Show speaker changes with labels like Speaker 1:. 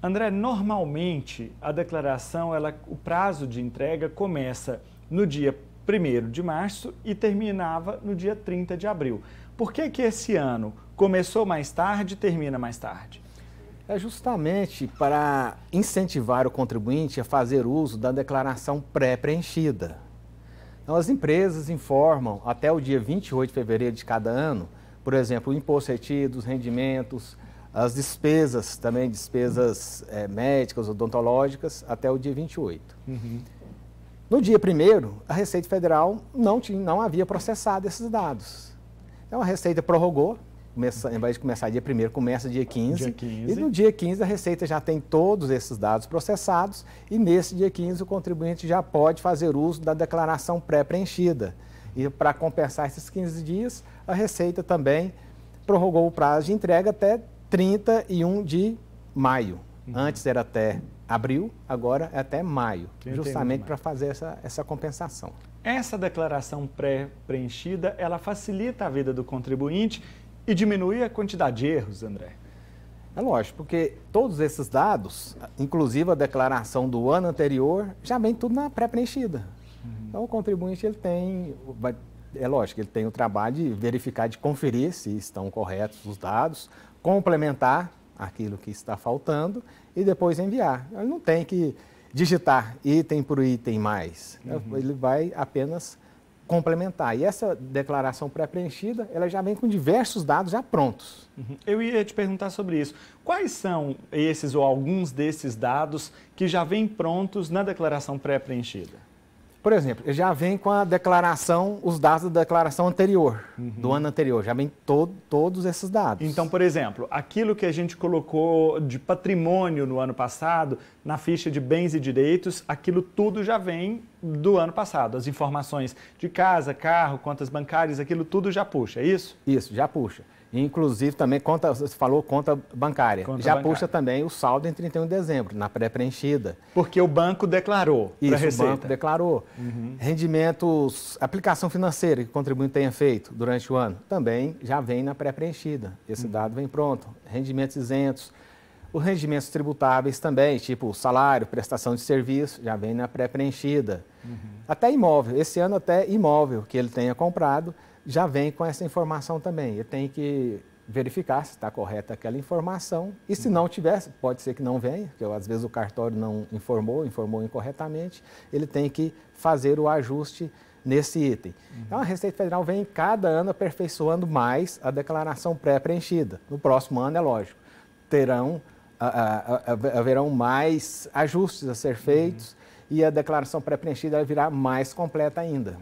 Speaker 1: André, normalmente a declaração, ela, o prazo de entrega começa no dia 1 de março e terminava no dia 30 de abril. Por que, que esse ano começou mais tarde e termina mais tarde? É justamente
Speaker 2: para incentivar o contribuinte a fazer uso da declaração pré-preenchida. Então, as empresas informam até o dia 28 de fevereiro de cada ano, por exemplo, o imposto retido, os rendimentos, as despesas, também despesas é, médicas, odontológicas, até o dia 28. Uhum. No dia 1 a Receita Federal não, tinha, não havia processado esses dados. Então, a Receita prorrogou, começa, em vez de começar dia 1 começa dia 15, dia 15. E no dia 15, a Receita já tem todos esses dados processados e nesse dia 15, o contribuinte já pode fazer uso da declaração pré-preenchida. E para compensar esses 15 dias, a Receita também prorrogou o prazo de entrega até 31 de maio. Uhum. Antes era até abril, agora é até maio, justamente para fazer essa, essa
Speaker 1: compensação. Essa declaração pré-preenchida, ela facilita a vida do contribuinte e diminui a quantidade de erros, André. É lógico, porque todos esses
Speaker 2: dados, inclusive a declaração do ano anterior, já vem tudo na pré-preenchida. Uhum. Então o contribuinte ele tem, vai é lógico, ele tem o trabalho de verificar, de conferir se estão corretos os dados, complementar aquilo que está faltando e depois enviar. Ele não tem que digitar item por item mais, é, uhum. ele vai apenas complementar. E essa declaração pré-preenchida, ela já vem com diversos dados já prontos.
Speaker 1: Uhum. Eu ia te perguntar sobre isso. Quais são esses ou alguns desses dados que já vêm prontos na declaração pré-preenchida? Por
Speaker 2: exemplo, já vem com a declaração, os dados da declaração anterior, uhum. do ano anterior, já vem
Speaker 1: todos esses dados. Então, por exemplo, aquilo que a gente colocou de patrimônio no ano passado, na ficha de bens e direitos, aquilo tudo já vem do ano passado. As informações de casa, carro, contas bancárias, aquilo tudo já puxa, é isso? Isso, já
Speaker 2: puxa. Inclusive também conta, você falou conta bancária. Conta Já bancária. puxa também o saldo em 31 de dezembro, na pré-preenchida. Porque o banco declarou. Isso, o receita. banco declarou. Uhum. Rendimentos, aplicação financeira que o contribuinte tenha feito durante o ano, também já vem na pré-preenchida. Esse uhum. dado vem pronto. Rendimentos isentos, os rendimentos tributáveis também, tipo salário, prestação de serviço, já vem na pré-preenchida. Uhum até imóvel. Esse ano até imóvel que ele tenha comprado já vem com essa informação também. Ele tem que verificar se está correta aquela informação e se não tiver, pode ser que não venha, porque às vezes o cartório não informou, informou incorretamente, ele tem que fazer o ajuste nesse item. Uhum. Então a Receita Federal vem cada ano aperfeiçoando mais a declaração pré-preenchida. No próximo ano, é lógico, terão, haverão mais ajustes a ser feitos. Uhum e a declaração pré-preenchida virá mais completa ainda.